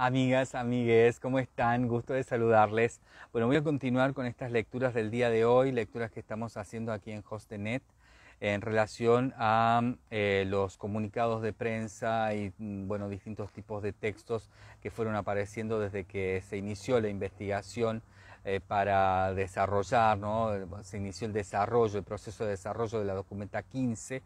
Amigas, amigues, ¿cómo están? Gusto de saludarles. Bueno, voy a continuar con estas lecturas del día de hoy, lecturas que estamos haciendo aquí en Hostenet en relación a eh, los comunicados de prensa y mm, bueno, distintos tipos de textos que fueron apareciendo desde que se inició la investigación eh, para desarrollar, ¿no? se inició el desarrollo, el proceso de desarrollo de la documenta 15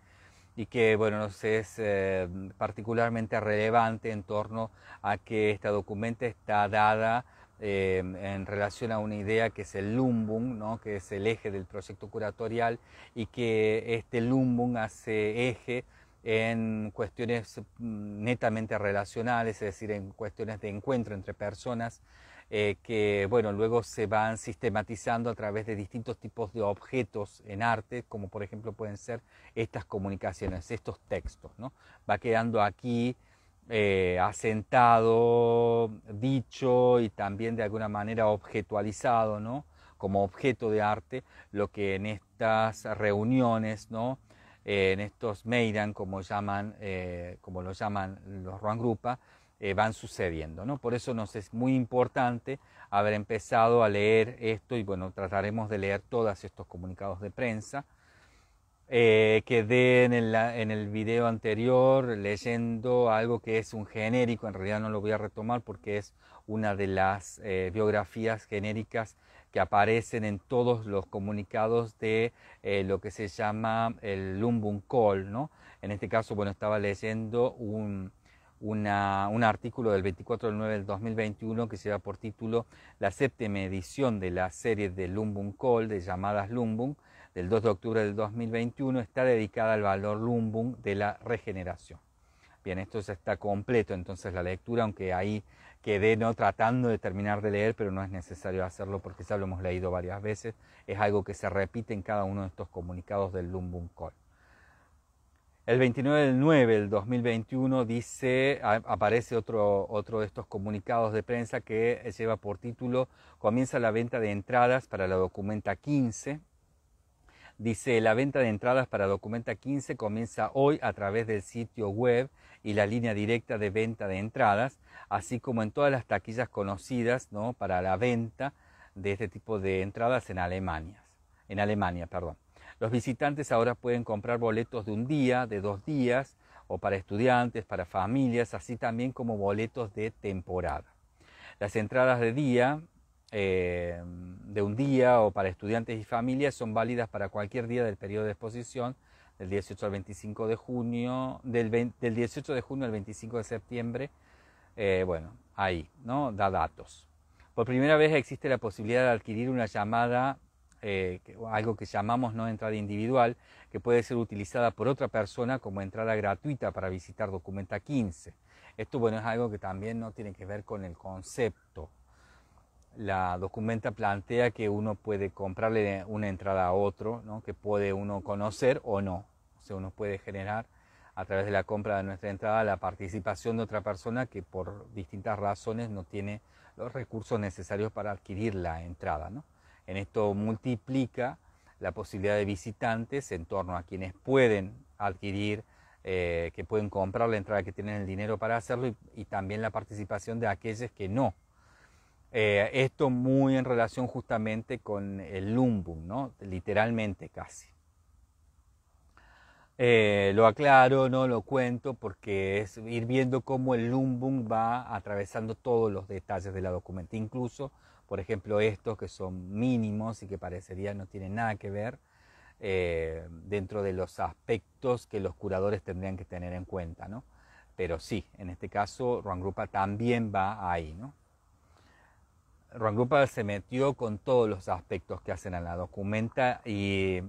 y que bueno, es eh, particularmente relevante en torno a que esta documento está dada eh, en relación a una idea que es el lumbum, ¿no? que es el eje del proyecto curatorial y que este lumbum hace eje en cuestiones netamente relacionales, es decir, en cuestiones de encuentro entre personas eh, que bueno, luego se van sistematizando a través de distintos tipos de objetos en arte, como por ejemplo pueden ser estas comunicaciones, estos textos. ¿no? Va quedando aquí eh, asentado, dicho y también de alguna manera objetualizado, ¿no? como objeto de arte, lo que en estas reuniones, eh, en estos Meiran, como, llaman, como lo llaman los Ruangrupa, eh, van sucediendo. ¿no? Por eso nos es muy importante haber empezado a leer esto y bueno, trataremos de leer todos estos comunicados de prensa. Eh, quedé en el, en el video anterior leyendo algo que es un genérico, en realidad no lo voy a retomar porque es una de las eh, biografías genéricas que aparecen en todos los comunicados de eh, lo que se llama el Lumbun Call, ¿no? En este caso, bueno, estaba leyendo un, un artículo del 24 del 9 del 2021 que se da por título La séptima edición de la serie de Lumbung Call, de llamadas Lumbung, del 2 de octubre del 2021, está dedicada al valor Lumbung de la regeneración. Bien, esto ya está completo entonces la lectura, aunque ahí quedé no tratando de terminar de leer, pero no es necesario hacerlo porque ya lo hemos leído varias veces. Es algo que se repite en cada uno de estos comunicados del Lumbung Call. El 29 del 9 del 2021 dice, aparece otro, otro de estos comunicados de prensa que lleva por título Comienza la venta de entradas para la documenta 15. Dice, la venta de entradas para Documenta 15 comienza hoy a través del sitio web y la línea directa de venta de entradas, así como en todas las taquillas conocidas ¿no? para la venta de este tipo de entradas en Alemania. En Alemania, perdón. Los visitantes ahora pueden comprar boletos de un día, de dos días, o para estudiantes, para familias, así también como boletos de temporada. Las entradas de día, eh, de un día o para estudiantes y familias son válidas para cualquier día del periodo de exposición del 18 al 25 de junio, del, 18 de junio al 25 de septiembre, eh, bueno, ahí, ¿no? Da datos. Por primera vez existe la posibilidad de adquirir una llamada eh, algo que llamamos no entrada individual, que puede ser utilizada por otra persona como entrada gratuita para visitar Documenta 15. Esto bueno, es algo que también no tiene que ver con el concepto. La documenta plantea que uno puede comprarle una entrada a otro, ¿no? que puede uno conocer o no. O sea, uno puede generar a través de la compra de nuestra entrada la participación de otra persona que por distintas razones no tiene los recursos necesarios para adquirir la entrada. ¿no? En esto multiplica la posibilidad de visitantes en torno a quienes pueden adquirir, eh, que pueden comprar la entrada, que tienen el dinero para hacerlo y, también la participación de aquellos que no. Eh, esto muy en relación justamente con el lumbum, ¿no? literalmente casi. Eh, lo aclaro, no lo cuento, porque es ir viendo cómo el lumbum va atravesando todos los detalles de la documentación, incluso por ejemplo estos que son mínimos y que parecería no tienen nada que ver eh, dentro de los aspectos que los curadores tendrían que tener en cuenta, ¿no? Pero sí, en este caso Grupa también va ahí, ¿no? Grupa se metió con todos los aspectos que hacen a la documenta y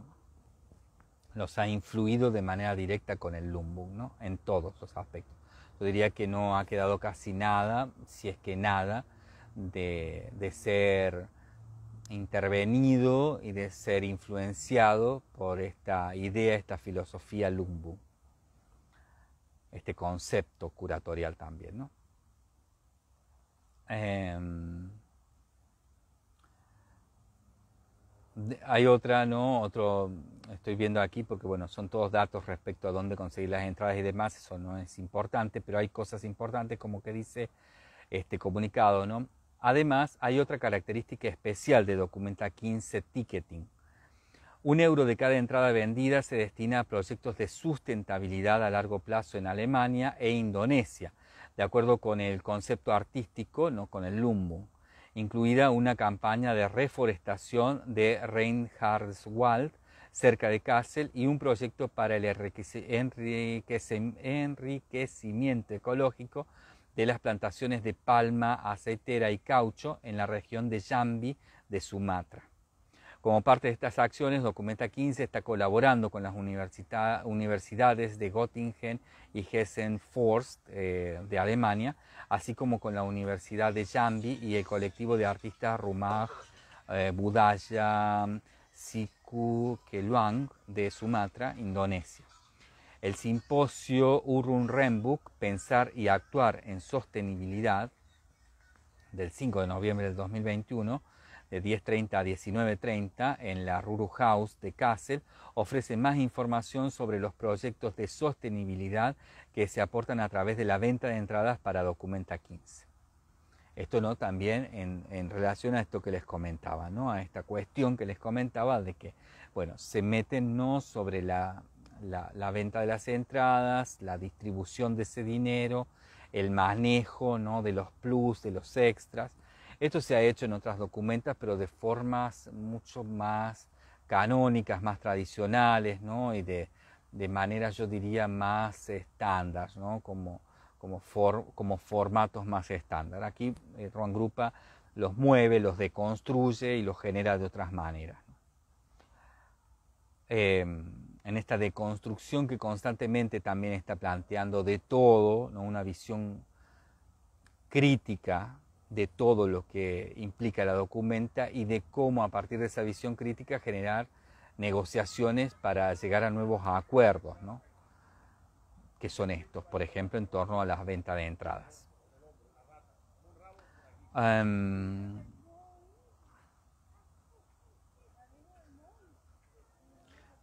los ha influido de manera directa con el Lumbung, ¿no? En todos los aspectos. Yo diría que no ha quedado casi nada, si es que nada, de, ser intervenido y de ser influenciado por esta idea, esta filosofía Lumbu, este concepto curatorial también. ¿no? Em, hay otra, ¿no? Otro, estoy viendo aquí porque, bueno, son todos datos respecto a dónde conseguir las entradas y demás, eso no es importante, pero hay cosas importantes como que dice este comunicado, ¿no? Además, hay otra característica especial de Documenta 15 Ticketing. Un euro de cada entrada vendida se destina a proyectos de sustentabilidad a largo plazo en Alemania e Indonesia, de acuerdo con el concepto artístico, no con el lumbo. incluida una campaña de reforestación de Reinhardswald cerca de Kassel y un proyecto para el enriquecimiento ecológico de las plantaciones de palma, aceitera y caucho en la región de Yambi de Sumatra. Como parte de estas acciones, Documenta 15 está colaborando con las universidades de Göttingen y Hessen-Forst eh, de Alemania, así como con la Universidad de Yambi y el colectivo de artistas Rumaj, eh, Budaya, Siku Keluang de Sumatra, Indonesia. El simposio Urun renbuk Pensar y Actuar en Sostenibilidad, del 5 de noviembre del 2021, de 10.30 a 19.30 en la Ruru House de Kassel, ofrece más información sobre los proyectos de sostenibilidad que se aportan a través de la venta de entradas para Documenta 15. Esto no también en, en, relación a esto que les comentaba, ¿no? a esta cuestión que les comentaba de que, bueno, se meten no sobre la la, venta de las entradas, la distribución de ese dinero, el manejo ¿no? de los plus, de los extras. Esto se ha hecho en otras documentas, pero de formas mucho más canónicas, más tradicionales, ¿no? y de, manera, yo diría, más estándar, como, como, como formatos más estándar. Aquí Juan eh, Grupa los mueve, los deconstruye y los genera de otras maneras. Eh, en esta deconstrucción que constantemente también está planteando de todo, ¿no? una visión crítica de todo lo que implica la documenta y de cómo a partir de esa visión crítica generar negociaciones para llegar a nuevos acuerdos, ¿no? que son estos, por ejemplo, en torno a las ventas de entradas. Em,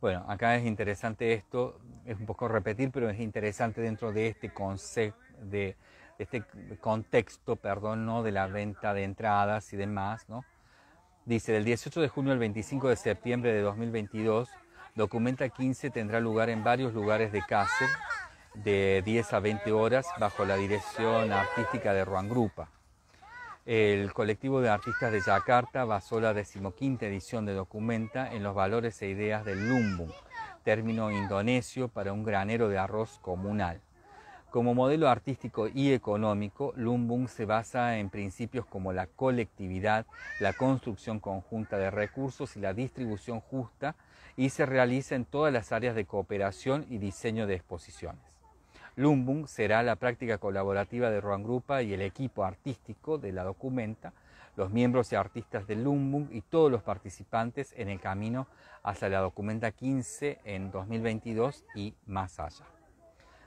Bueno, acá es interesante esto, es un poco repetir, pero es interesante dentro de este concepto de este contexto, perdón, de la venta de entradas y demás, ¿no? Dice, del 18 de junio al 25 de septiembre de 2022, Documenta 15 tendrá lugar en varios lugares de Cáceres de 10 a 20 horas bajo la dirección artística de Grupa. El colectivo de artistas de Yakarta basó la decimoquinta edición de Documenta en los valores e ideas del lumbung, término indonesio para un granero de arroz comunal. Como modelo artístico y económico, Lumbung se basa en principios como la colectividad, la construcción conjunta de recursos y la distribución justa y se realiza en todas las áreas de cooperación y diseño de exposiciones. Lumbung será la práctica colaborativa de Ruan Grupa y el equipo artístico de la documenta, los miembros y artistas de Lumbung y todos los participantes en el camino hacia la documenta 15 en 2022 y más allá.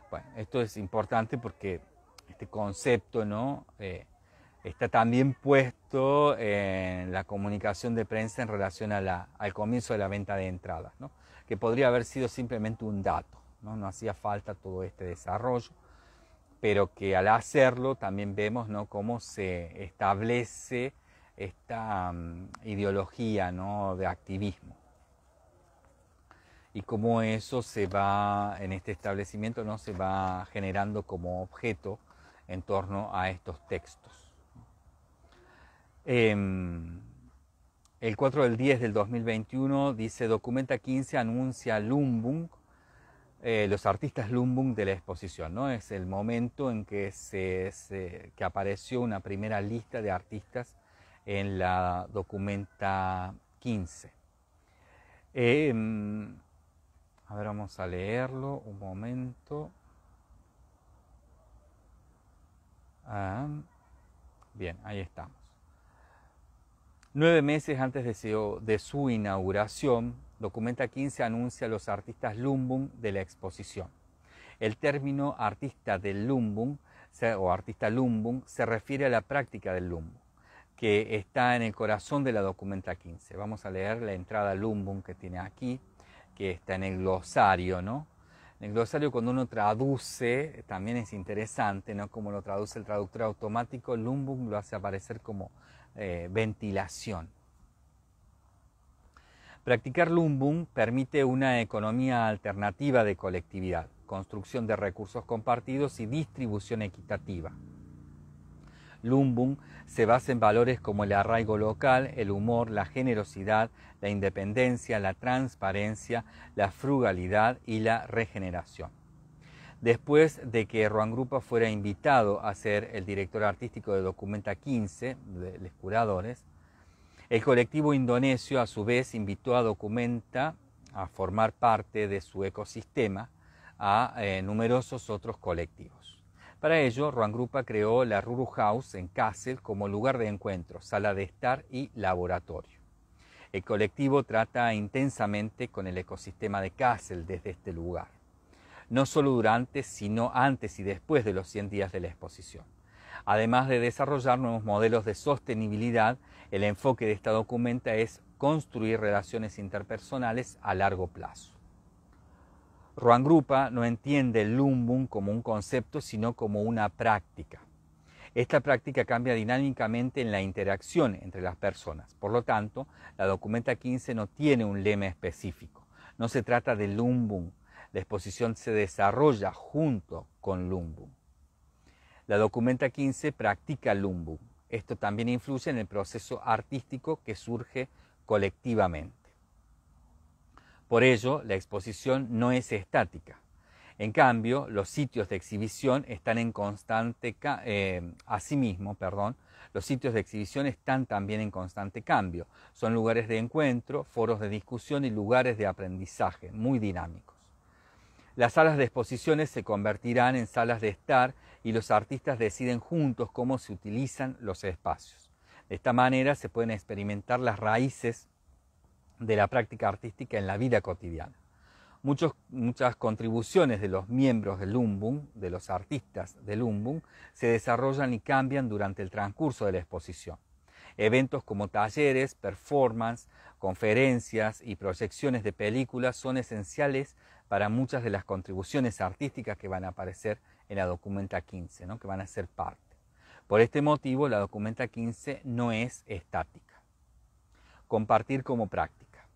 Bueno, esto es importante porque este concepto ¿no? Eh, está también puesto en la comunicación de prensa en relación al comienzo de la venta de entradas, que podría haber sido simplemente un dato. ¿no? hacía falta todo este desarrollo, pero que al hacerlo también vemos ¿no? cómo se establece esta mm, ideología ¿no? de activismo y cómo eso se va en este establecimiento no se va generando como objeto en torno a estos textos. Em, el 4 del 10 del 2021 dice documenta 15 anuncia Lumbung eh, los artistas Lumbung de la exposición. ¿no? Es el momento en que, se, apareció una primera lista de artistas en la documenta 15. Em, a ver, vamos a leerlo un momento. Ah, bien, ahí estamos. Nueve meses antes de su inauguración, Documenta 15 anuncia a los artistas lumbum de la exposición. El término artista del lumbum o artista lumbum se refiere a la práctica del lumbum, que está en el corazón de la documenta 15. Vamos a leer la entrada lumbum que tiene aquí, que está en el glosario, ¿no? En el glosario cuando uno traduce, también es interesante, ¿no? Como lo traduce el traductor automático, lumbum lo hace aparecer como eh, ventilación. Practicar Lumbung permite una economía alternativa de colectividad, construcción de recursos compartidos y distribución equitativa. Lumbung se basa en valores como el arraigo local, el humor, la generosidad, la independencia, la transparencia, la frugalidad y la regeneración. Después de que Juan Grupa fuera invitado a ser el director artístico de Documenta 15, de los curadores, el colectivo indonesio a su vez invitó a Documenta a formar parte de su ecosistema a eh, numerosos otros colectivos. Para ello, Ruan Grupa creó la Ruru House en Kassel como lugar de encuentro, sala de estar y laboratorio. El colectivo trata intensamente con el ecosistema de Kassel desde este lugar, no solo durante, sino antes y después de los 100 días de la exposición, además de desarrollar nuevos modelos de sostenibilidad el enfoque de esta documenta es construir relaciones interpersonales a largo plazo. Juan Grupa no entiende el lumbum como un concepto, sino como una práctica. Esta práctica cambia dinámicamente en la interacción entre las personas. Por lo tanto, la documenta 15 no tiene un lema específico. No se trata de lumbum. La exposición se desarrolla junto con lumbum. La documenta 15 practica lumbum. Esto también influye en el proceso artístico que surge colectivamente. Por ello, la exposición no es estática. En cambio, los sitios de exhibición están en constante, eh, asimismo, perdón, los sitios de exhibición están también en constante cambio. Son lugares de encuentro, foros de discusión y lugares de aprendizaje muy dinámicos. Las salas de exposiciones se convertirán en salas de estar y los artistas deciden juntos cómo se utilizan los espacios. De esta manera se pueden experimentar las raíces de la práctica artística en la vida cotidiana. muchas contribuciones de los miembros del Lumbung, de los artistas del Lumbung, se desarrollan y cambian durante el transcurso de la exposición. Eventos como talleres, performance, conferencias y proyecciones de películas son esenciales para muchas de las contribuciones artísticas que van a aparecer la documenta 15, ¿no? que van a ser parte. Por este motivo, la documenta 15 no es estática. Compartir como práctica.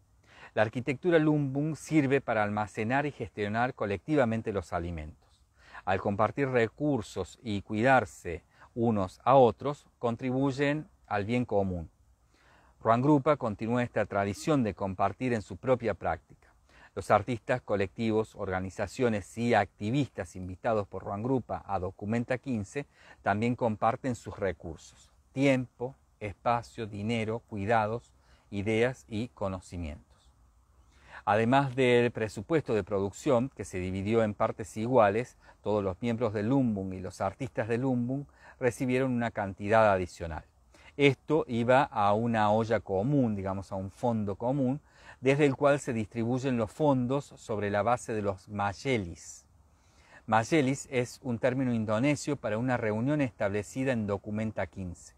La arquitectura Lumbung sirve para almacenar y gestionar colectivamente los alimentos. Al compartir recursos y cuidarse unos a otros, contribuyen al bien común. Juan Grupa continúa esta tradición de compartir en su propia práctica. Los artistas, colectivos, organizaciones y activistas invitados por Juan Grupa a Documenta 15 también comparten sus recursos, tiempo, espacio, dinero, cuidados, ideas y conocimientos. Además del presupuesto de producción, que se dividió en partes iguales, todos los miembros del Lumbung y los artistas del Lumbung recibieron una cantidad adicional. Esto iba a una olla común, digamos, a un fondo común, desde el cual se distribuyen los fondos sobre la base de los MAYELIS. MAYELIS es un término indonesio para una reunión establecida en Documenta 15.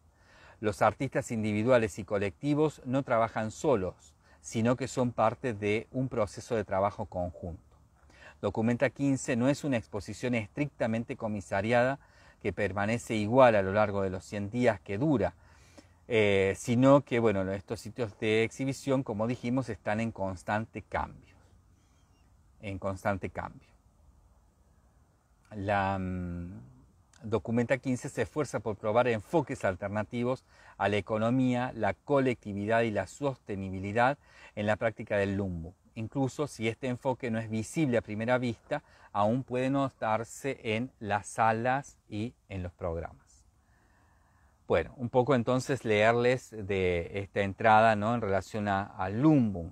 Los artistas individuales y colectivos no trabajan solos, sino que son parte de un proceso de trabajo conjunto. Documenta 15 no es una exposición estrictamente comisariada que permanece igual a lo largo de los 100 días que dura, eh, sino que bueno, estos sitios de exhibición, como dijimos, están en constante cambio. En constante cambio. La mm, Documenta 15 se esfuerza por probar enfoques alternativos a la economía, la colectividad y la sostenibilidad en la práctica del lumbo. Incluso si este enfoque no es visible a primera vista, aún puede notarse en las salas y en los programas. Bueno, un poco entonces leerles de esta entrada ¿no? en relación al Lumbum,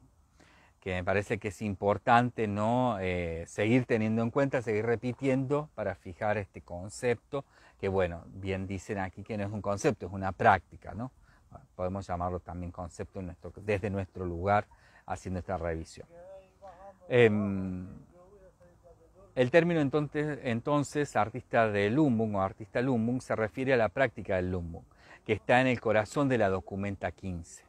que me parece que es importante ¿no? Eh, seguir teniendo en cuenta, seguir repitiendo para fijar este concepto, que bueno, bien dicen aquí que no es un concepto, es una práctica, ¿no? Ah, podemos llamarlo también concepto nuestro, desde nuestro lugar, haciendo esta revisión. Em, el término entonces, artista de lumbung o artista lumbung se refiere a la práctica del lumbung, que está en el corazón de la documenta 15.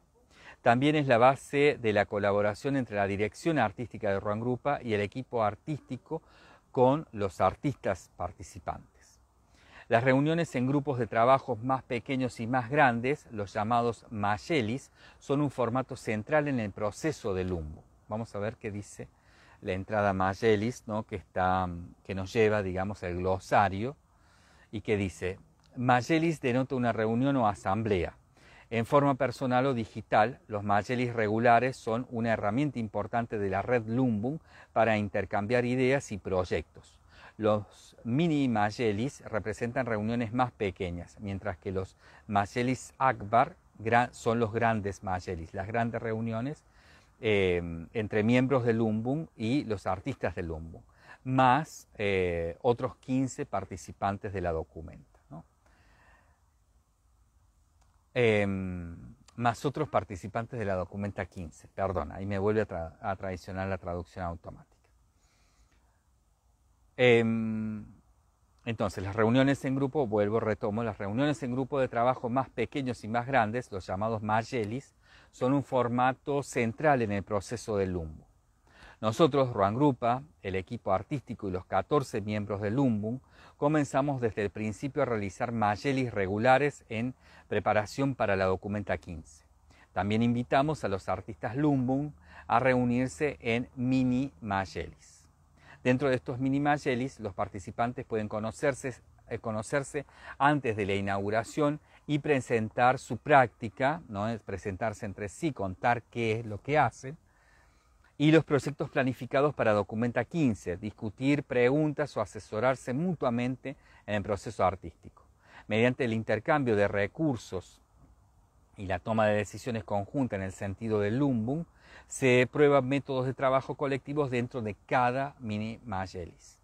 También es la base de la colaboración entre la dirección artística de Ruan Grupa y el equipo artístico con los artistas participantes. Las reuniones en grupos de trabajos más pequeños y más grandes, los llamados mayelis, son un formato central en el proceso del lumbo. Vamos a ver qué dice la entrada Mayelis, ¿no? que, está, que nos lleva, digamos, el glosario, y que dice, Mayelis denota una reunión o asamblea. En forma personal o digital, los Mayelis regulares son una herramienta importante de la red Lumbum para intercambiar ideas y proyectos. Los mini Mayelis representan reuniones más pequeñas, mientras que los Mayelis Akbar son los grandes Mayelis, las grandes reuniones Em, entre miembros del Lumbum y los artistas del Lumbum, más eh, otros 15 participantes de la documenta, em, más otros participantes de la documenta 15, Perdona, ahí me vuelve a, traicionar la traducción automática. Em, entonces, las reuniones en grupo, vuelvo, retomo, las reuniones en grupo de trabajo más pequeños y más grandes, los llamados Mayelis, son un formato central en el proceso del Lumbo. Nosotros, Ruan Grupa, el equipo artístico y los 14 miembros del Lumbo comenzamos desde el principio a realizar mayelis regulares en preparación para la Documenta 15. También invitamos a los artistas Lumbum a reunirse en mini mayelis. Dentro de estos mini mayelis, los participantes pueden conocerse eh, antes de la inauguración y presentar su práctica, ¿no? presentarse entre sí, contar qué es lo que hacen, y los proyectos planificados para Documenta 15, discutir preguntas o asesorarse mutuamente en el proceso artístico. Mediante el intercambio de recursos y la toma de decisiones conjunta en el sentido del Lumbum, se prueban métodos de trabajo colectivos dentro de cada mini Mayelis.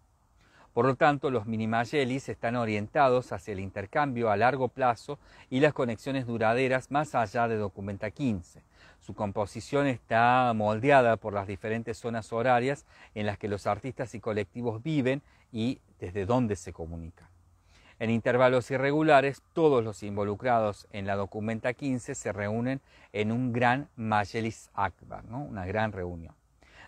Por lo tanto, los minimayelis están orientados hacia el intercambio a largo plazo y las conexiones duraderas más allá de Documenta 15. Su composición está moldeada por las diferentes zonas horarias en las que los artistas y colectivos viven y desde dónde se comunican. En intervalos irregulares, todos los involucrados en la Documenta 15 se reúnen en un gran Majelis Akbar, una gran reunión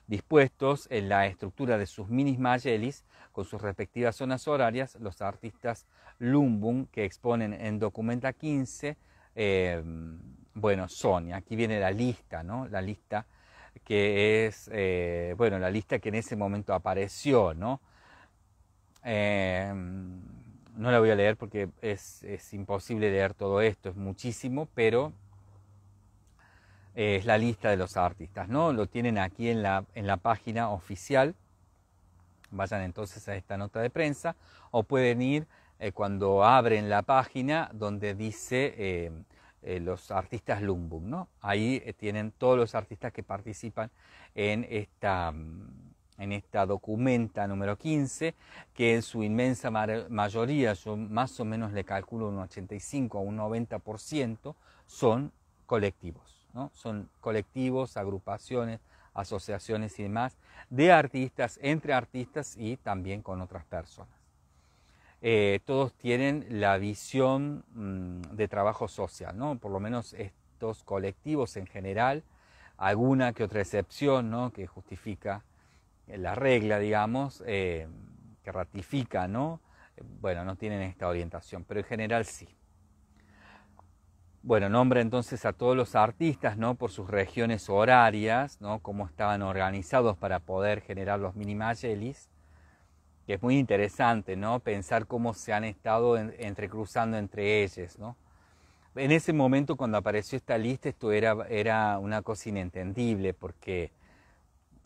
dispuestos en la estructura de sus minis mayelis con sus respectivas zonas horarias, los artistas Lumbum que exponen en Documenta 15, em, bueno, Sonia, aquí viene la lista, ¿no? La lista que es, eh, bueno, la lista que en ese momento apareció, ¿no? Em, no la voy a leer porque es, es imposible leer todo esto, es muchísimo, pero es la lista de los artistas, ¿no? Lo tienen aquí en la, página oficial. Vayan entonces a esta nota de prensa o pueden ir eh, cuando abren la página donde dice eh, eh, los artistas Lumbum, ¿no? Ahí tienen todos los artistas que participan en esta, mm, en esta documenta número 15, que en su inmensa mayoría, yo más o menos le calculo un 85 a un 90%, son colectivos son colectivos, agrupaciones, asociaciones y demás, de artistas, entre artistas y también con otras personas. Eh, todos tienen la visión mm, de trabajo social, ¿no? por lo menos estos colectivos en general, alguna que otra excepción ¿no? que justifica la regla, digamos, eh, que ratifica, ¿no? bueno, no tienen esta orientación, pero en general sí. Bueno, nombra entonces a todos los artistas, ¿no? Por sus regiones horarias, ¿no? Cómo estaban organizados para poder generar los minimayelis. Que es muy interesante, ¿no? Pensar cómo se han estado entrecruzando entre ellos, ¿no? En ese momento cuando apareció esta lista esto era, era una cosa inentendible porque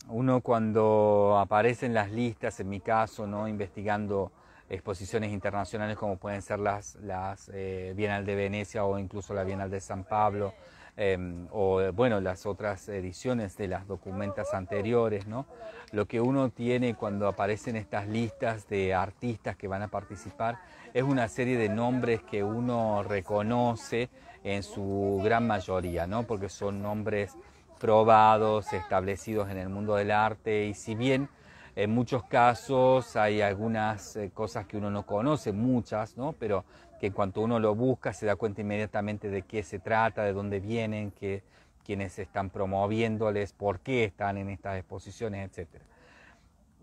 uno cuando aparecen las listas, en mi caso, ¿no? investigando exposiciones internacionales como pueden ser las, eh, Bienal de Venecia o incluso la Bienal de San Pablo, em, o eh, bueno, las otras ediciones de las documentas anteriores, ¿no? Lo que uno tiene cuando aparecen estas listas de artistas que van a participar es una serie de nombres que uno reconoce en su gran mayoría, ¿no? Porque son nombres probados, establecidos en el mundo del arte y si bien en muchos casos hay algunas eh, cosas que uno no conoce, muchas, ¿no? Pero que en cuanto uno lo busca se da cuenta inmediatamente de qué se trata, de dónde vienen, qué, quiénes están promoviéndoles, por qué están en estas exposiciones, etc.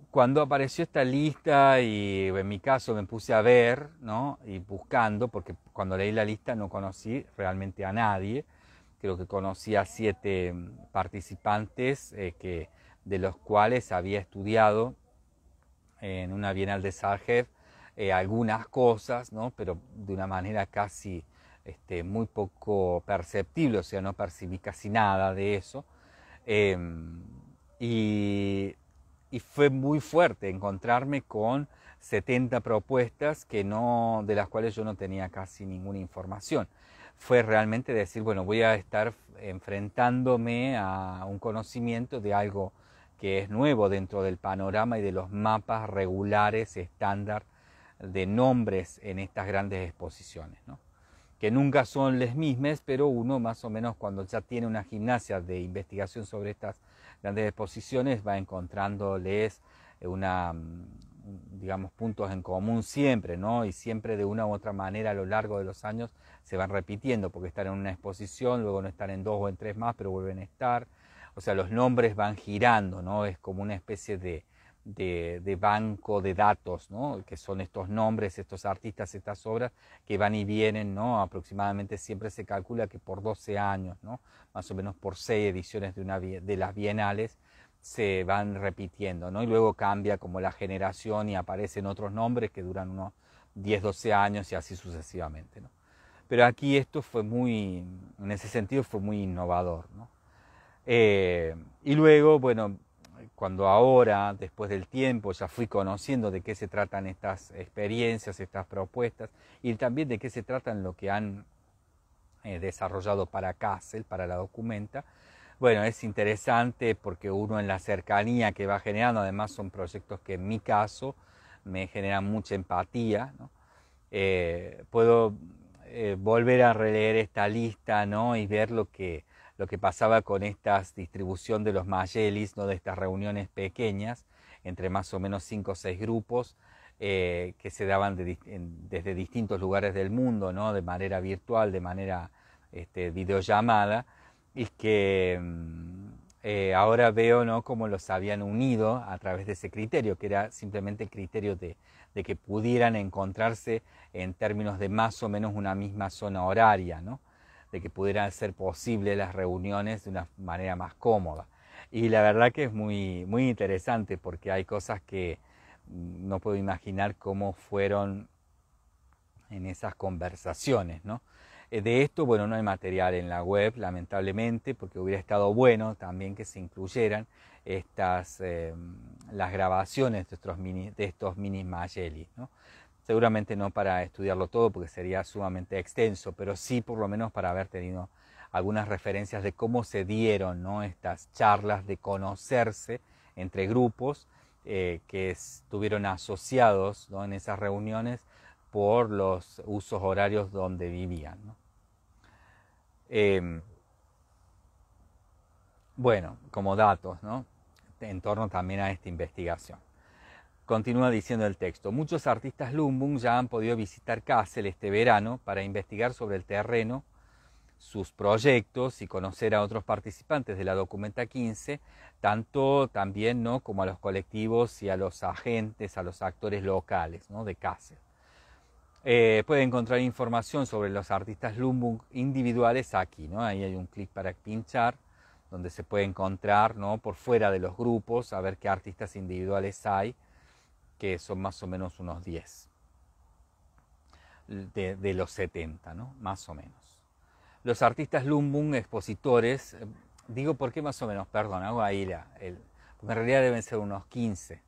Cuando apareció esta lista y en mi caso me puse a ver, ¿no? Y buscando, porque cuando leí la lista no conocí realmente a nadie, creo que conocí a siete mm, participantes eh, que de los cuales había estudiado en una Bienal de Sarjev eh, algunas cosas, ¿no? pero de una manera casi este, muy poco perceptible, o sea, no percibí casi nada de eso. Em, y, y, fue muy fuerte encontrarme con 70 propuestas que no, de las cuales yo no tenía casi ninguna información. Fue realmente decir, bueno, voy a estar enfrentándome a un conocimiento de algo que es nuevo dentro del panorama y de los mapas regulares estándar de nombres en estas grandes exposiciones, que nunca son las mismas, pero uno más o menos cuando ya tiene una gimnasia de investigación sobre estas grandes exposiciones va encontrándoles una, mm, digamos, puntos en común siempre, ¿no? Y siempre de una u otra manera a lo largo de los años se van repitiendo, porque están en una exposición, luego no están en dos o en tres más, pero vuelven a estar, o sea, los nombres van girando, ¿no? Es como una especie de, de, banco de datos, ¿no? que son estos nombres, estos artistas, estas obras que van y vienen, ¿no? aproximadamente siempre se calcula que por 12 años, ¿no? más o menos por 6 ediciones de, una, de las bienales, se van repitiendo, ¿no? y luego cambia como la generación y aparecen otros nombres que duran unos 10, 12 años y así sucesivamente. ¿no? Pero aquí esto fue muy, en ese sentido fue muy innovador. ¿no? Eh, y luego, bueno, cuando ahora, después del tiempo, ya fui conociendo de qué se tratan estas experiencias, estas propuestas, y también de qué se tratan lo que han eh, desarrollado para Castle, para la documenta, bueno, es interesante porque uno en la cercanía que va generando, además son proyectos que en mi caso me generan mucha empatía, eh, puedo volver a releer esta lista y ver lo que, lo que pasaba con esta distribución de los mayelis, ¿no? de estas reuniones pequeñas, entre más o menos cinco o seis grupos eh, que se daban desde distintos lugares del mundo, ¿no? de manera virtual, de manera este, videollamada, y que mm, eh, ahora veo ¿no? cómo los habían unido a través de ese criterio, que era simplemente el criterio de, de que pudieran encontrarse en términos de más o menos una misma zona horaria. ¿no? de que pudieran ser posibles las reuniones de una manera más cómoda. Y la verdad que es muy, muy interesante porque hay cosas que no puedo imaginar cómo fueron en esas conversaciones, ¿no? Eh, de esto, bueno, no hay material en la web, lamentablemente, porque hubiera estado bueno también que se incluyeran estas, em, las grabaciones de estos mini, de estos minis Mayeli, Seguramente no para estudiarlo todo porque sería sumamente extenso, pero sí por lo menos para haber tenido algunas referencias de cómo se dieron estas charlas de conocerse entre grupos eh, que estuvieron asociados en esas reuniones por los usos horarios donde vivían. Em, bueno, como datos, ¿no? en torno también a esta investigación. Continúa diciendo el texto, muchos artistas Lumbung ya han podido visitar Kassel este verano para investigar sobre el terreno, sus proyectos y conocer a otros participantes de la Documenta 15, tanto también ¿no? como a los colectivos y a los agentes, a los actores locales ¿no? de Kassel. Eh, puede encontrar información sobre los artistas Lumbung individuales aquí, ¿no? ahí hay un clic para pinchar donde se puede encontrar ¿no? por fuera de los grupos, a ver qué artistas individuales hay que son más o menos unos 10 de, los 70, ¿no? Más o menos. Los artistas Lumbung, expositores, eh, digo por qué más o menos, perdón, hago ahí la, en realidad deben ser unos 15,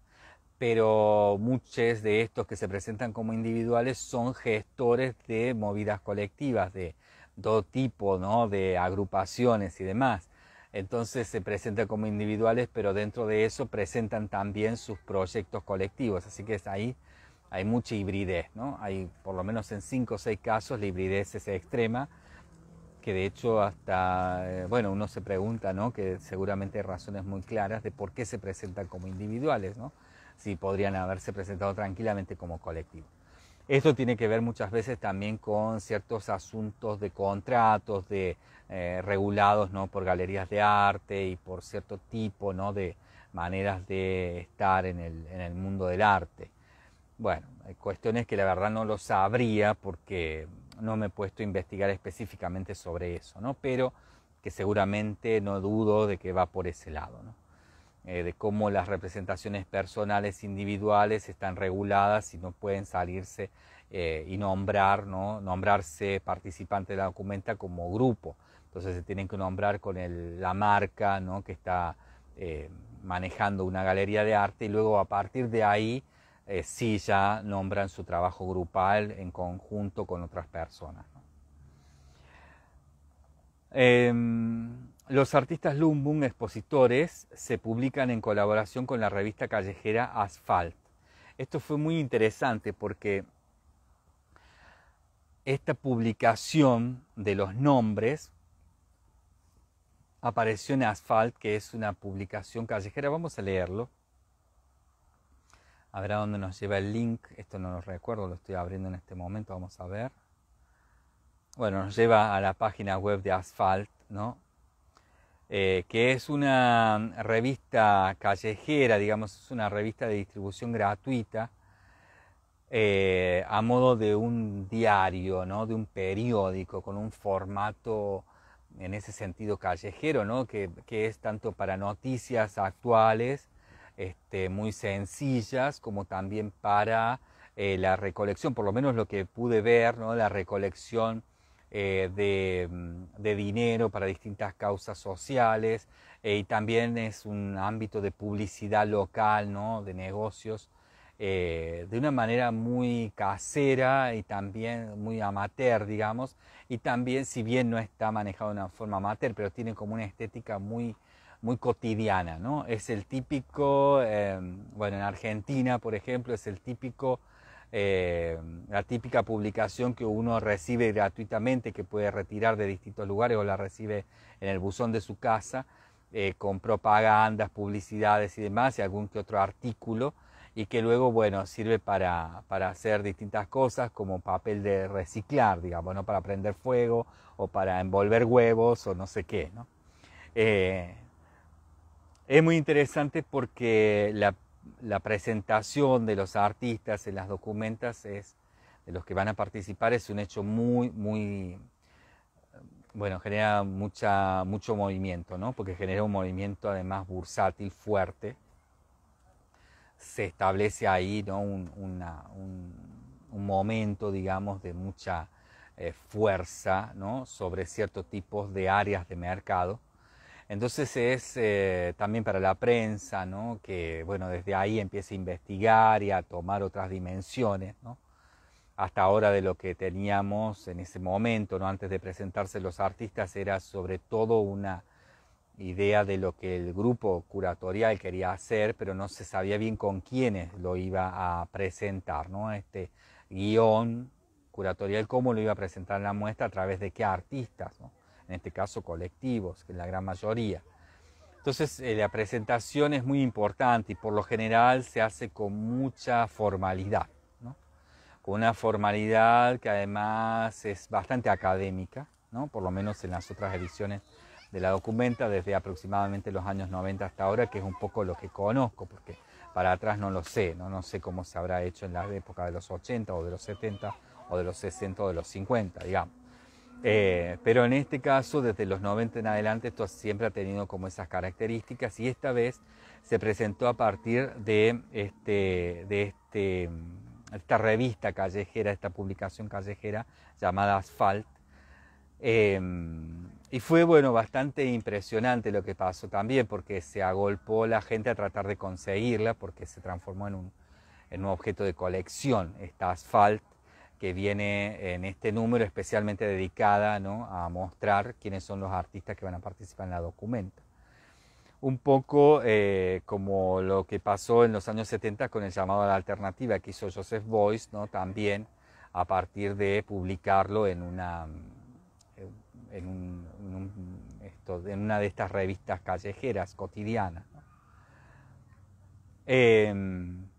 pero muchos de estos que se presentan como individuales son gestores de movidas colectivas, de todo tipo, ¿no? De agrupaciones y demás entonces se presentan como individuales, pero dentro de eso presentan también sus proyectos colectivos. Así que ahí hay mucha hibridez, ¿no? Hay por lo menos en cinco o seis casos la hibridez es extrema, que de hecho hasta, eh, bueno, uno se pregunta, ¿no? Que seguramente hay razones muy claras de por qué se presentan como individuales, ¿no? Si podrían haberse presentado tranquilamente como colectivos. Esto tiene que ver muchas veces también con ciertos asuntos de contratos, de eh, regulados por galerías de arte y por cierto tipo de maneras de estar en el, en el mundo del arte. Bueno, hay cuestiones que la verdad no lo sabría porque no me he puesto a investigar específicamente sobre eso, ¿no? Pero que seguramente no dudo de que va por ese lado, ¿no? Eh, de cómo las representaciones personales individuales están reguladas y no pueden salirse eh, y nombrar, ¿no? nombrarse participante de la documenta como grupo. Entonces se tienen que nombrar con la marca que está eh, manejando una galería de arte y luego a partir de ahí sí ya nombran su trabajo grupal en conjunto con otras personas. Em, los artistas Lumbum expositores se publican en colaboración con la revista callejera Asphalt. Esto fue muy interesante porque esta publicación de los nombres apareció en Asphalt, que es una publicación callejera. Vamos a leerlo. A ver a dónde nos lleva el link. Esto no lo recuerdo, lo estoy abriendo en este momento. Vamos a ver. Bueno, nos lleva a la página web de Asphalt, ¿no? Eh, que es una revista callejera, digamos, es una revista de distribución gratuita, eh, a modo de un diario, ¿no? de un periódico, con un formato en ese sentido callejero, ¿no? que, es tanto para noticias actuales, este, muy sencillas, como también para eh, la recolección, por lo menos lo que pude ver, ¿no? la recolección eh, mm, de, dinero para distintas causas sociales eh, y también es un ámbito de publicidad local, ¿no? de negocios, eh, de una manera muy casera y también muy amateur, digamos, y también si bien no está manejado de una forma amateur, pero tiene como una estética muy, muy cotidiana, ¿no? Es el típico, em, bueno, en Argentina, por ejemplo, es el típico eh, la típica publicación que uno recibe gratuitamente, que puede retirar de distintos lugares o la recibe en el buzón de su casa, eh, con propagandas, publicidades y demás, y algún que otro artículo, y que luego, bueno, sirve para, hacer distintas cosas, como papel de reciclar, digamos, para prender fuego o para envolver huevos o no sé qué. ¿no? Eh, es muy interesante porque la la presentación de los artistas en las documentas es, de los que van a participar es un hecho muy, muy, bueno, genera mucha, mucho movimiento, ¿no? Porque genera un movimiento además bursátil fuerte. Se establece ahí, ¿no? Un, momento, digamos, de mucha eh, fuerza, ¿no? Sobre ciertos tipos de áreas de mercado entonces es eh, también para la prensa, ¿no? que bueno, desde ahí empieza a investigar y a tomar otras dimensiones, ¿no? hasta ahora de lo que teníamos en ese momento, ¿no? antes de presentarse los artistas, era sobre todo una idea de lo que el grupo curatorial quería hacer, pero no se sabía bien con quiénes lo iba a presentar, ¿no? este guión curatorial, cómo lo iba a presentar en la muestra, a través de qué artistas. ¿no? en este caso colectivos, que es la gran mayoría. Entonces eh, la presentación es muy importante y por lo general se hace con mucha formalidad, con una formalidad que además es bastante académica, ¿no? por lo menos en las otras ediciones de la documenta desde aproximadamente los años 90 hasta ahora, que es un poco lo que conozco, porque para atrás no lo sé, no, no sé cómo se habrá hecho en la época de los 80 o de los 70 o de los 60 o de los 50, digamos. Eh, pero en este caso, desde los 90 en adelante, esto siempre ha tenido como esas características y esta vez se presentó a partir de, este, este, esta revista callejera, esta publicación callejera llamada Asphalt. Em, y fue bueno, bastante impresionante lo que pasó también, porque se agolpó la gente a tratar de conseguirla, porque se transformó en un, objeto de colección, esta Asphalt que viene en este número especialmente dedicada a mostrar quiénes son los artistas que van a participar en la documenta. Un poco eh, como lo que pasó en los años 70 con el llamado a la alternativa que hizo Joseph Boyce, ¿no? también a partir de publicarlo en una, en, una de estas revistas callejeras cotidianas. Em,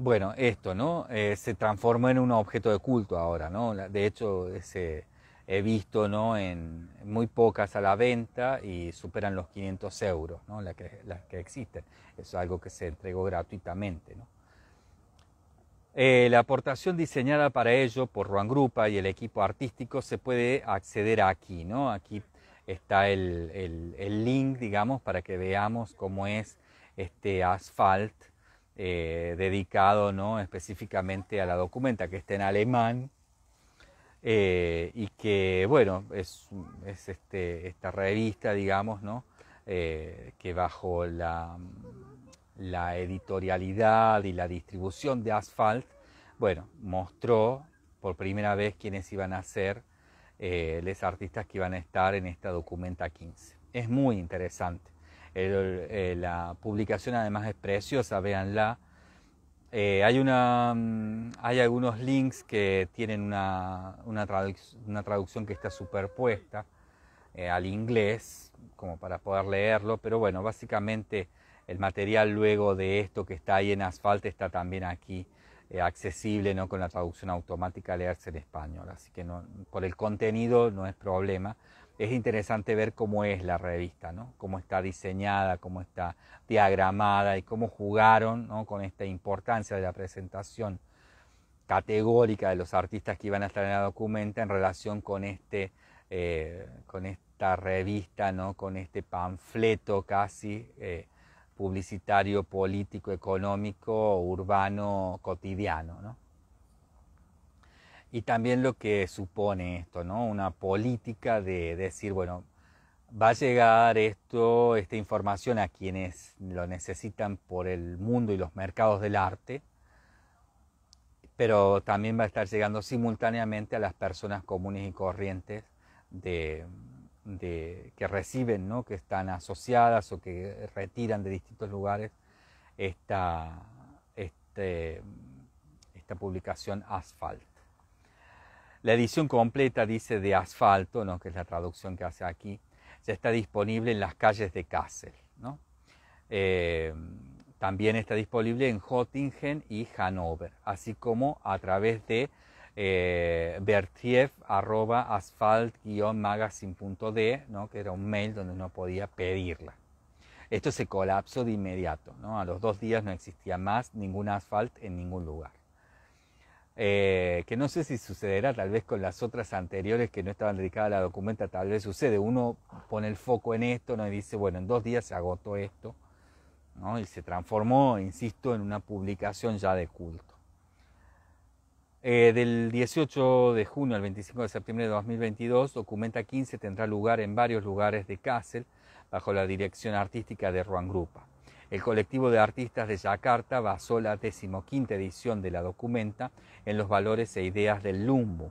bueno, esto, ¿no? Eh, se transformó en un objeto de culto ahora, ¿no? De hecho, he visto, ¿no? En muy pocas a la venta y superan los 500 euros, Las que, existen. es algo que se entregó gratuitamente, eh, la aportación diseñada para ello por Juan Grupa y el equipo artístico se puede acceder aquí, ¿no? Aquí está el, el link, digamos, para que veamos cómo es este asfalto eh, dedicado ¿no? específicamente a la documenta, que está en alemán, eh, y que, bueno, es, es este, esta revista, digamos, ¿no? Eh, que bajo la, la, editorialidad y la distribución de Asphalt, bueno, mostró por primera vez quiénes iban a ser los artistas que iban a estar en esta documenta 15. Es muy interesante. Eh, la publicación además es preciosa, ah, véanla. Eh, hay, una, mm, hay algunos links que tienen una, una, traducción que está superpuesta eh, al inglés, como para poder leerlo, pero bueno, básicamente el material luego de esto que está ahí en asfalto está también aquí accesible, ¿no? con la traducción automática leerse en español, así que no, por el contenido no es problema, es interesante ver cómo es la revista, cómo está diseñada, cómo está diagramada y cómo jugaron con esta importancia de la presentación categórica de los artistas que iban a estar en la documenta en relación con, este, eh, con esta revista, con este panfleto casi eh, publicitario, político, económico, urbano, cotidiano. ¿no? y también lo que supone esto, ¿no? Una política de decir, bueno, va a llegar esto, esta información a quienes lo necesitan por el mundo y los mercados del arte, pero también va a estar llegando simultáneamente a las personas comunes y corrientes de, que reciben, ¿no? que están asociadas o que retiran de distintos lugares esta, este, esta publicación asfalto. La edición completa, dice, de asfalto, que es la traducción que hace aquí, ya está disponible en las calles de Kassel. Eh, también está disponible en Hottingen y Hannover, así como a través de eh, asfalt magazinede que era un mail donde no podía pedirla. Esto se colapsó de inmediato, ¿no? a los dos días no existía más ningún asfalto en ningún lugar. Eh, que no sé si sucederá tal vez con las otras anteriores que no estaban dedicadas a la documenta, tal vez sucede, uno pone el foco en esto ¿no? y dice, bueno, en dos días se agotó esto, y se transformó, insisto, en una publicación ya de culto. Eh, del 18 de junio al 25 de septiembre de 2022, Documenta 15 tendrá lugar en varios lugares de Kassel bajo la dirección artística de Juan Grupa. El colectivo de artistas de Yakarta basó la decimoquinta edición de la documenta en los valores e ideas del lumbu,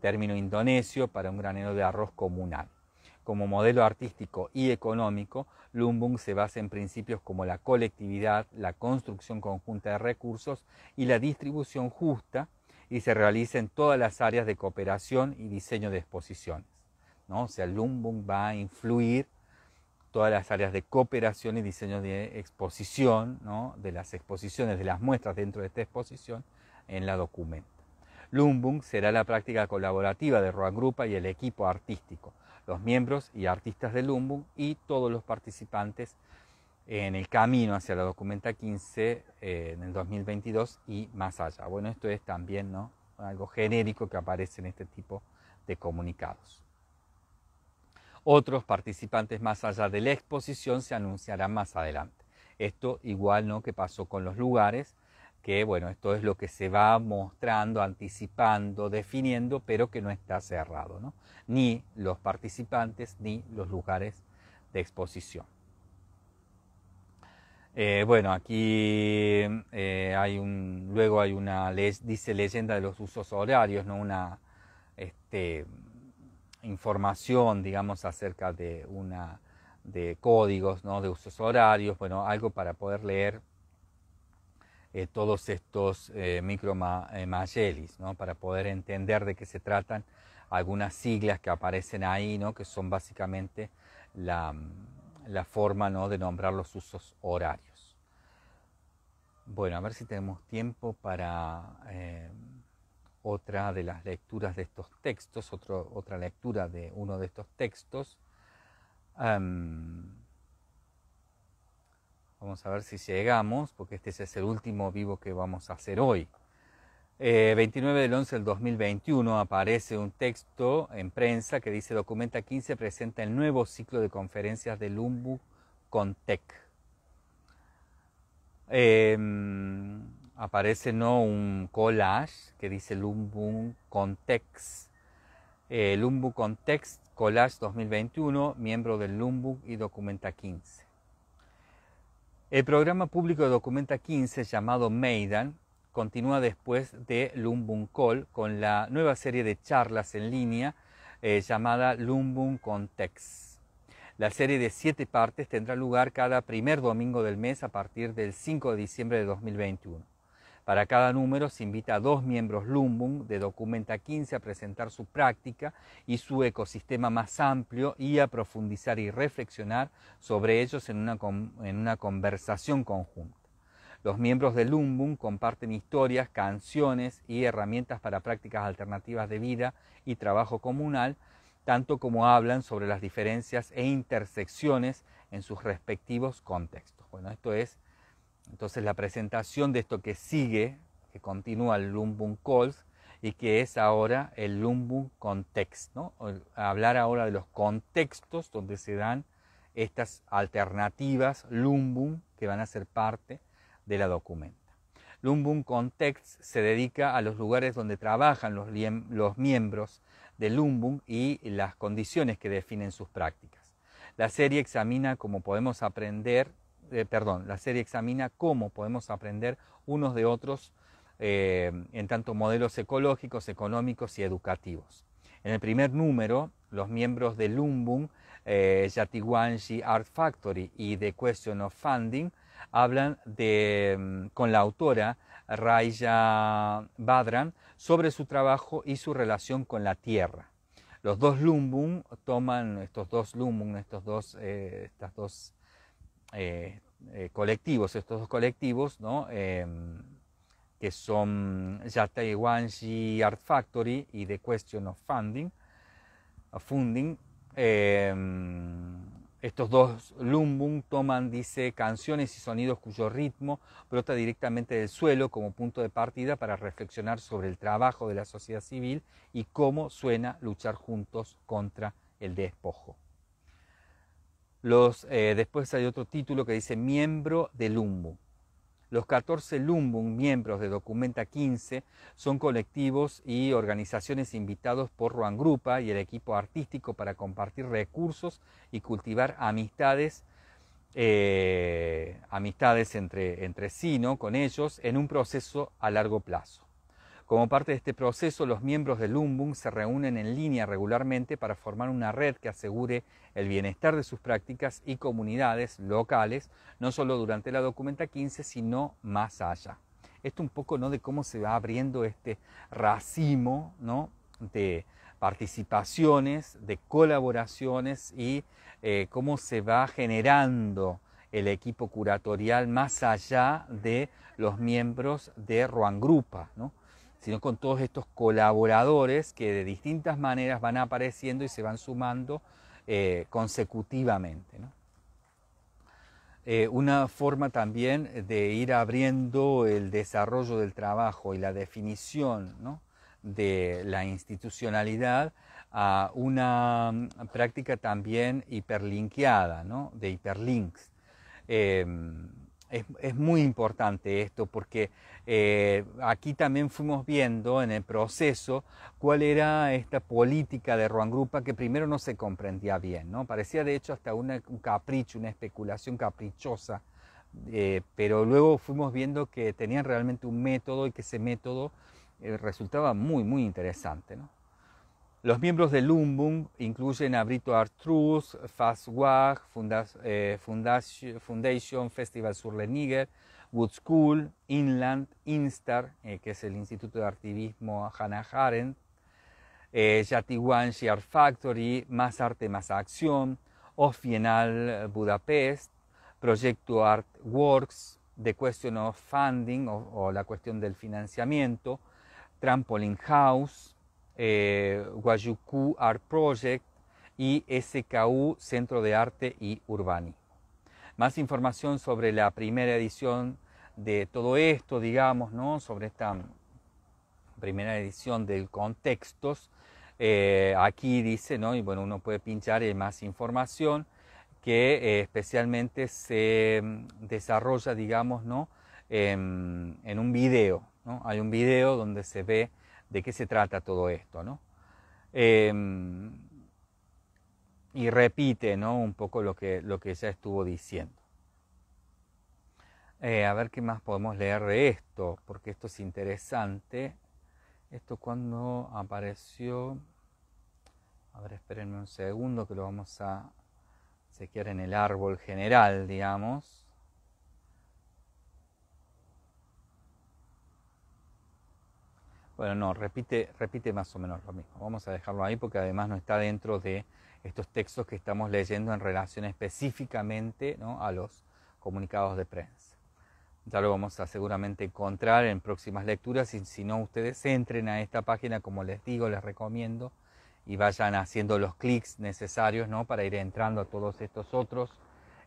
término indonesio para un granero de arroz comunal. Como modelo artístico y económico, Lumbung se basa en principios como la colectividad, la construcción conjunta de recursos y la distribución justa y se realiza en todas las áreas de cooperación y diseño de exposiciones. ¿no? O sea, Lumbung va a influir todas las áreas de cooperación y diseño de exposición, de las exposiciones, de las muestras dentro de esta exposición en la documenta. Lumbung será la práctica colaborativa de Roa Grupa y el equipo artístico, los miembros y artistas de Lumbung y todos los participantes en el camino hacia la documenta 15 eh, en el 2022 y más allá. Bueno, esto es también algo genérico que aparece en este tipo de comunicados. Otros participantes más allá de la exposición se anunciarán más adelante. Esto igual no que pasó con los lugares, que bueno, esto es lo que se va mostrando, anticipando, definiendo, pero que no está cerrado, ¿no? Ni los participantes ni los lugares de exposición. Eh, bueno, aquí eh, hay un, luego hay una, dice leyenda de los usos horarios, ¿no? Una, este, información, digamos, acerca de una de códigos, ¿no? de usos horarios, bueno, algo para poder leer eh, todos estos eh, micro eh, mayelis ¿no? para poder entender de qué se tratan algunas siglas que aparecen ahí, ¿no? que son básicamente la, forma ¿no? de nombrar los usos horarios. Bueno, a ver si tenemos tiempo para otra de las lecturas de estos textos, otra lectura de uno de estos textos. vamos a ver si llegamos, porque este es el último vivo que vamos a hacer hoy. 29 eh, del 11 del 2021 aparece un texto en prensa que dice Documenta 15 presenta el nuevo ciclo de conferencias de Lumbu con TEC. Em, aparece ¿no? un collage que dice Lumbung Context. Eh, Context Collage 2021, miembro del Lumbu y Documenta 15. El programa público de Documenta 15 llamado Maidan continúa después de Lumbun Call con la nueva serie de charlas en línea eh, llamada Lumbun Context. La serie de siete partes tendrá lugar cada primer domingo del mes a partir del 5 de diciembre de 2021. Para cada número se invita a dos miembros Lumbung de Documenta 15 a presentar su práctica y su ecosistema más amplio y a profundizar y reflexionar sobre ellos en una, conversación conjunta. Los miembros de LUMBUM comparten historias, canciones y herramientas para prácticas alternativas de vida y trabajo comunal, tanto como hablan sobre las diferencias e intersecciones en sus respectivos contextos. Bueno, esto es entonces la presentación de esto que sigue, que continúa el Lumbung Calls y que es ahora el Lumbung Context, hablar ahora de los contextos donde se dan estas alternativas Lumbung que van a ser parte de la documenta. Lumbung Context se dedica a los lugares donde trabajan los, miembros de Lumbung y las condiciones que definen sus prácticas. La serie examina cómo podemos aprender eh, perdón, la serie examina cómo podemos aprender unos de otros eh, en tanto modelos ecológicos, económicos y educativos. En el primer número, los miembros de Lumbum, eh, Art Factory y The Question of Funding hablan mm, con la autora Raya Badran sobre su trabajo y su relación con la tierra. Los dos Lumbum toman, estos dos Lumbum, estos dos, eh, estas dos eh, eh, colectivos, estos dos colectivos, em, que son Yatei Wanshi Art Factory y The Question of Funding, funding em, estos dos lumbung toman, dice, canciones y sonidos cuyo ritmo brota directamente del suelo como punto de partida para reflexionar sobre el trabajo de la sociedad civil y cómo suena luchar juntos contra el despojo. Eh, después hay otro título que dice miembro del Lumbu. Los 14 LUMBU, miembros de Documenta 15, son colectivos y organizaciones invitados por Juan Grupa y el equipo artístico para compartir recursos y cultivar amistades, eh, amistades entre, entre sí, ¿no? con ellos, en un proceso a largo plazo. Como parte de este proceso, los miembros del Umbung se reúnen en línea regularmente para formar una red que asegure el bienestar de sus prácticas y comunidades locales, no solo durante la Documenta 15, sino más allá. Esto un poco ¿no? de cómo se va abriendo este racimo de participaciones, de colaboraciones y eh, cómo se va generando el equipo curatorial más allá de los miembros de Ruangrupa, ¿no? sino con todos estos colaboradores que de distintas maneras van apareciendo y se van sumando eh, consecutivamente. Eh, una forma también de ir abriendo el desarrollo del trabajo y la definición de la institucionalidad a una mm, práctica también hiperlinkeada, de hiperlinks. Em, es, muy importante esto porque eh, aquí también fuimos viendo en el proceso cuál era esta política de Ruangrupa que primero no se comprendía bien, ¿no? Parecía de hecho hasta un capricho, una especulación caprichosa, eh, pero luego fuimos viendo que tenían realmente un método y que ese método eh, resultaba muy, muy interesante, ¿no? Los miembros del Lumbung incluyen a Brito Artruz, Fastwag, eh, Foundation Festival sur le niger Wood School, Inland, Instar, eh, que es el Instituto de Artivismo Hannah Haren, eh, Yatiwan Factory, Más Arte, Más Acción, Ofienal Budapest, Proyecto Art Works, The Question of Funding o, o la cuestión del financiamiento, Trampoline House, eh, Art Project y SKU Centro de Arte y Urbani. Más información sobre la primera edición de todo esto, digamos, ¿no? sobre esta primera edición del Contextos. Eh, aquí dice, ¿no? y bueno, uno puede pinchar eh, más información que eh, especialmente se mm, desarrolla, digamos, ¿no? en, un video. ¿no? Hay un video donde se ve de qué se trata todo esto, ¿no? Em, y repite, ¿no? Un poco lo que, lo que ya estuvo diciendo. Eh, a ver qué más podemos leer de esto, porque esto es interesante. Esto cuando apareció... A ver, espérenme un segundo que lo vamos a quiere en el árbol general, digamos. Bueno, no, repite, repite más o menos lo mismo. Vamos a dejarlo ahí porque además no está dentro de estos textos que estamos leyendo en relación específicamente a los comunicados de prensa. Ya lo vamos a seguramente encontrar en próximas lecturas y si no ustedes entren a esta página, como les digo, les recomiendo y vayan haciendo los clics necesarios ¿no? para ir entrando a todos estos otros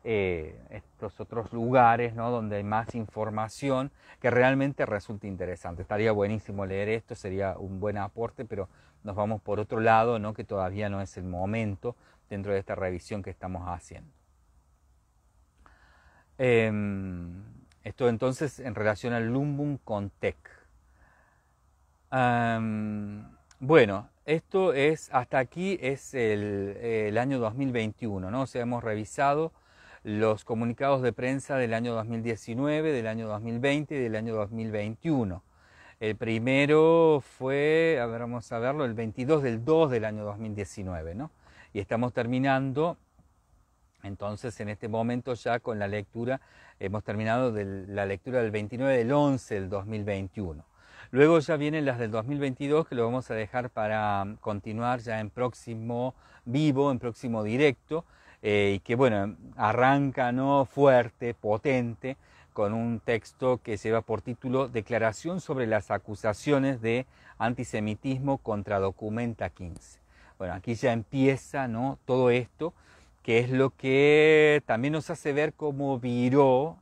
eh, estos otros lugares donde hay más información que realmente resulta interesante. Estaría buenísimo leer esto, sería un buen aporte, pero nos vamos por otro lado, que todavía no es el momento dentro de esta revisión que estamos haciendo. Em, esto entonces en relación al Lumbum Contec. Em, bueno, esto es, hasta aquí es el, año 2021, ¿no? O sea, hemos revisado los comunicados de prensa del año 2019, del año 2020 y del año 2021. El primero fue, a ver, vamos a verlo, el 22 del 2 del año 2019, ¿no? Y estamos terminando, entonces en este momento ya con la lectura, hemos terminado de la lectura del 29 del 11 del 2021. Luego ya vienen las del 2022 que lo vamos a dejar para continuar ya en próximo vivo, en próximo directo eh, y que bueno, arranca ¿no? fuerte, potente, con un texto que se lleva por título Declaración sobre las acusaciones de antisemitismo contra Documenta 15. Bueno, aquí ya empieza ¿no? todo esto, que es lo que también nos hace ver cómo viró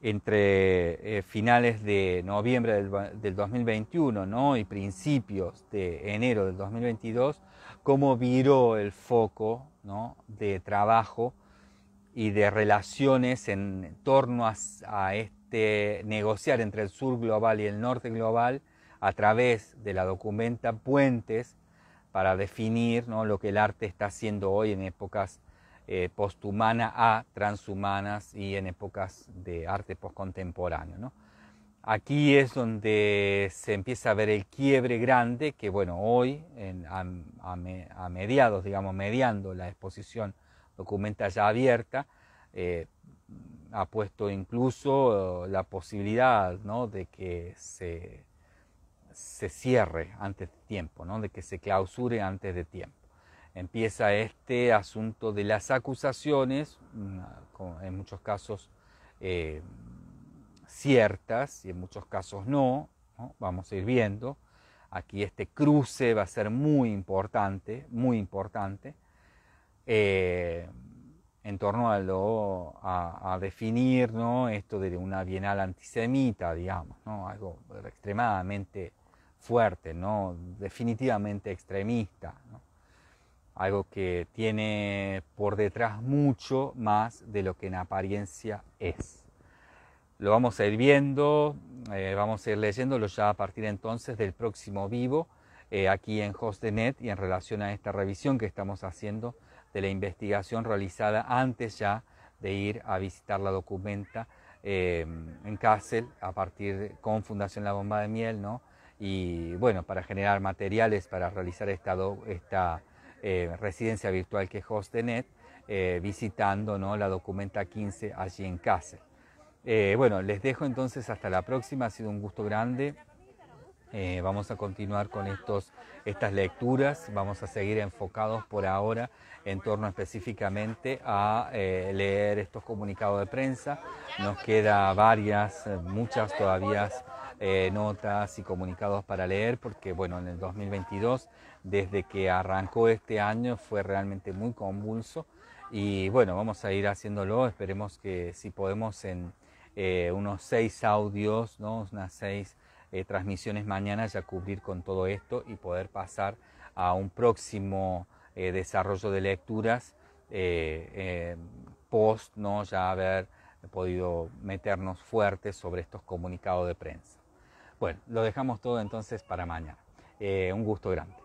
entre eh, finales de noviembre del, 2021 ¿no? y principios de enero del 2022, cómo viró el foco de trabajo y de relaciones en torno a, este negociar entre el sur global y el norte global a través de la documenta Puentes para definir lo que el arte está haciendo hoy en épocas eh, posthumanas a transhumanas y en épocas de arte postcontemporáneo. ¿no? Aquí es donde se empieza a ver el quiebre grande, que bueno, hoy, a, mediados, digamos, mediando la exposición documental ya abierta, eh, ha puesto incluso eh, la posibilidad ¿no? de que se, se, cierre antes de tiempo, ¿no? de que se clausure antes de tiempo. Empieza este asunto de las acusaciones, mm, en muchos casos eh, ciertas y en muchos casos no, vamos a ir viendo. Aquí este cruce va a ser muy importante, muy importante, eh, en torno a, a, definir esto de una bienal antisemita, digamos, ¿no? algo extremadamente fuerte, ¿no? definitivamente extremista, algo que tiene por detrás mucho más de lo que en apariencia es. Lo vamos a ir viendo, eh, vamos a ir leyéndolo ya a partir entonces del próximo vivo eh, aquí en HostNet y en relación a esta revisión que estamos haciendo de la investigación realizada antes ya de ir a visitar la documenta eh, en Kassel a partir con Fundación La Bomba de Miel, ¿no? Y bueno, para generar materiales para realizar esta, residencia virtual que es HostNet, visitando ¿no? la documenta 15 allí en Kassel. Eh, bueno, les dejo entonces hasta la próxima, ha sido un gusto grande. Eh, vamos a continuar con estos, estas lecturas, vamos a seguir enfocados por ahora en torno específicamente a eh, leer estos comunicados de prensa. Nos queda varias, muchas todavía notas y comunicados para leer porque bueno, en el 2022, desde que arrancó este año, fue realmente muy convulso y bueno, vamos a ir haciéndolo, esperemos que si podemos en eh, unos seis audios, unas seis eh, transmisiones mañana, ya cubrir con todo esto y poder pasar a un próximo eh, desarrollo de lecturas post, ¿no? ya haber podido meternos fuerte sobre estos comunicados de prensa. Bueno, lo dejamos todo entonces para mañana. un gusto grande.